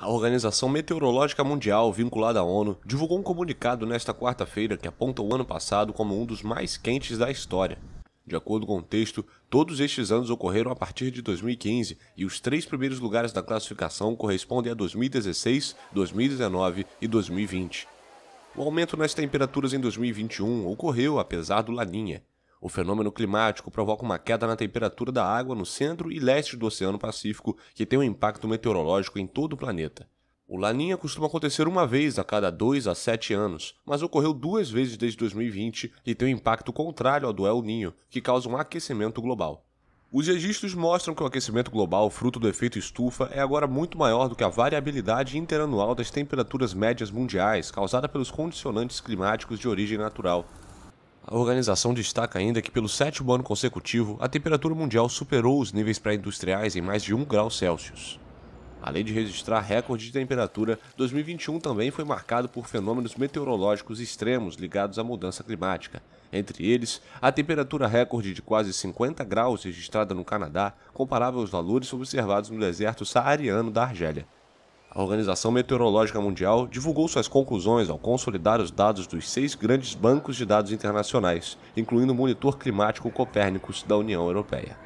A Organização Meteorológica Mundial, vinculada à ONU, divulgou um comunicado nesta quarta-feira que aponta o ano passado como um dos mais quentes da história. De acordo com o texto, todos estes anos ocorreram a partir de 2015 e os três primeiros lugares da classificação correspondem a 2016, 2019 e 2020. O aumento nas temperaturas em 2021 ocorreu apesar do Laninha, o fenômeno climático provoca uma queda na temperatura da água no centro e leste do Oceano Pacífico, que tem um impacto meteorológico em todo o planeta. O Laninha costuma acontecer uma vez a cada 2 a 7 anos, mas ocorreu duas vezes desde 2020 e tem um impacto contrário ao do El Ninho, que causa um aquecimento global. Os registros mostram que o aquecimento global, fruto do efeito estufa, é agora muito maior do que a variabilidade interanual das temperaturas médias mundiais causada pelos condicionantes climáticos de origem natural, a organização destaca ainda que, pelo sétimo ano consecutivo, a temperatura mundial superou os níveis pré-industriais em mais de 1 grau Celsius. Além de registrar recorde de temperatura, 2021 também foi marcado por fenômenos meteorológicos extremos ligados à mudança climática. Entre eles, a temperatura recorde de quase 50 graus registrada no Canadá, comparável aos valores observados no deserto saariano da Argélia. A Organização Meteorológica Mundial divulgou suas conclusões ao consolidar os dados dos seis grandes bancos de dados internacionais, incluindo o Monitor Climático Copérnicos da União Europeia.